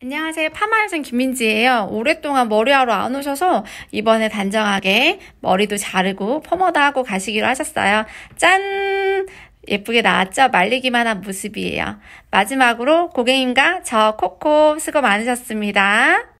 안녕하세요. 파마를생 김민지예요. 오랫동안 머리하러 안 오셔서 이번에 단정하게 머리도 자르고 펌어도 하고 가시기로 하셨어요. 짠! 예쁘게 나왔죠? 말리기만 한 모습이에요. 마지막으로 고객님과 저 코코 수고 많으셨습니다.